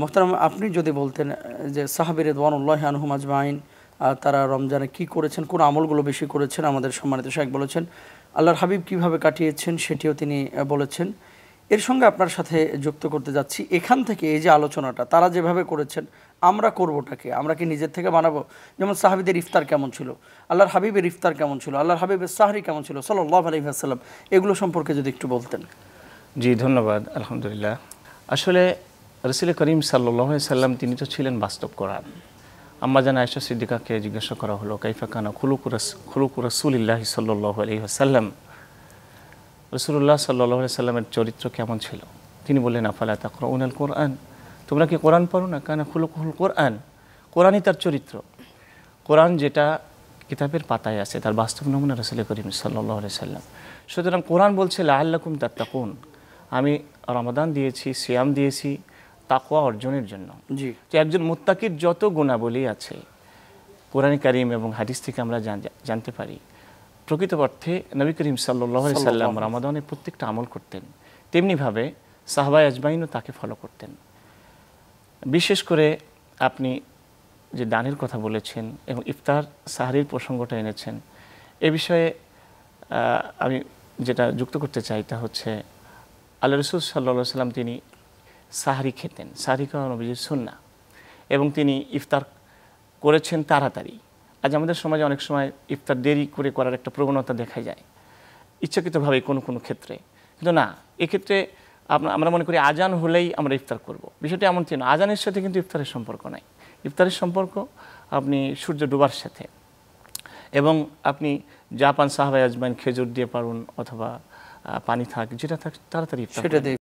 মোহতারাম আপনি যদি বলতেন যে সাহাবির রেদওয়ানুল্লাহ আনহুম আজমাইন তারা রমজানে কি করেছেন কোন আমলগুলো বেশি করেছেন আমাদের সম্মানিত শেখ বলেছেন আল্লাহর হাবিব কিভাবে কাটিয়েছেন সেটিও তিনি বলেছেন এর সঙ্গে আপনার সাথে যুক্ত করতে যাচ্ছি এখান থেকে এই যে আলোচনাটা তারা যেভাবে করেছেন আমরা করবোটাকে আমরা কি নিজের থেকে বানাবো যেমন সাহাবিদের ইফতার কেমন ছিল আল্লাহর হাবিবের ইফতার কেমন ছিল আল্লাহর হাবিবের সাহারি কেমন ছিল সাল্লাহ আলহিহাসাল্লাম এগুলো সম্পর্কে যদি একটু বলতেন জি ধন্যবাদ আলহামদুলিল্লাহ আসলে রসিল করিম সাল্লাহ সাল্লাম তিনি তো ছিলেন বাস্তব কোরআন আম্মাজান আয়সা সিদ্দিকাকে জিজ্ঞাসা করা হলো কাইফাকানা খুলুকুর খুলুকুরাসুলিল্লাহ সাল্লাহ আলহি সাল্লাম রসুল্লাহ সাল্লাহ সাল্লামের চরিত্র কেমন ছিল তিনি বললেন আফালা তাকর উনাল কোরআন তোমরা কি কোরআন পড়ো না কানা খুলুকুল কোরআন কোরআনই তার চরিত্র কোরআন যেটা কিতাবের পাতায় আছে তার বাস্তব নমুনা রসুল করিম সাল্লাহ সাল্লাম সুতরাং কোরআন বলছে লাহাল্লাকুম তাত্তাকুন আমি রমাদান দিয়েছি সিয়াম দিয়েছি তাকোয়া অর্জনের জন্য জি একজন মুত্তাকির যত গুণাবলী আছে কোরআন করিম এবং হাদিস থেকে আমরা জানতে পারি প্রকৃত অর্থে নবী করিম সাল্লি সাল্লাম রামাদানে প্রত্যেকটা আমল করতেন তেমনিভাবে সাহবাই আজমাইনও তাকে ফলো করতেন বিশেষ করে আপনি যে দানের কথা বলেছেন এবং ইফতার সাহারির প্রসঙ্গটা এনেছেন এ বিষয়ে আমি যেটা যুক্ত করতে চাই তা হচ্ছে আল্লাহ রসুল সাল্লা সাল্লাম তিনি সাহারি খেতেন সাহারি খাওয়া নবীজির সুন্না এবং তিনি ইফতার করেছেন তাড়াতাড়ি আজ আমাদের সমাজে অনেক সময় ইফতার দেরি করে করার একটা প্রবণতা দেখা যায় ইচ্ছাকৃতভাবে কোনো কোনো ক্ষেত্রে কিন্তু না এক্ষেত্রে আমরা মনে করি আজান হলেই আমরা ইফতার করব। বিষয়টি এমন ছিল আজানের সাথে কিন্তু ইফতারের সম্পর্ক নাই ইফতারের সম্পর্ক আপনি সূর্য ডোবার সাথে এবং আপনি জাপান সাহাবাই আজমান খেজুর দিয়ে পারুন অথবা পানি থাক যেটা থাক তাড়াতাড়ি ইফতার